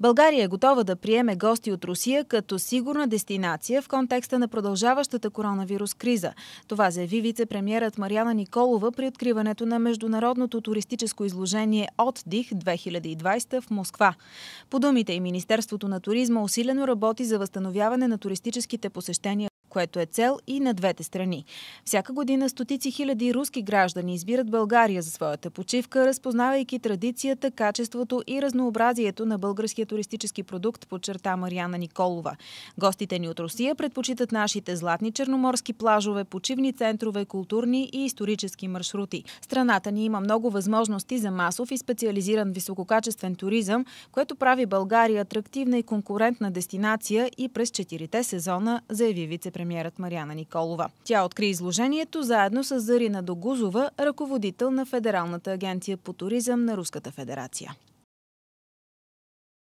България е готова да приеме гости от Русия като сигурна дестинация в контекста на продължаващата коронавирус криза. Това заяви вице-премьерът Марияна Николова при откриването на международното туристическо изложение от дих 2020 в Москва. По думите и Министерството на туризма усилено работи за възстановяване на туристическите посещения което е цел и на двете страни. Всяка година стотици хиляди руски граждани избират България за своята почивка, разпознавайки традицията, качеството и разнообразието на българския туристически продукт, подчерта Марияна Николова. Гостите ни от Русия предпочитат нашите златни черноморски плажове, почивни центрове, културни и исторически маршрути. Страната ни има много възможности за масов и специализиран висококачествен туризъм, което прави България атрактивна и конкурентна дестинация и през четирите сезона, заяви вице премиерът Марияна Николова. Тя откри изложението заедно с Зарина Догузова, ръководител на Федералната агенция по туризъм на Руската федерация.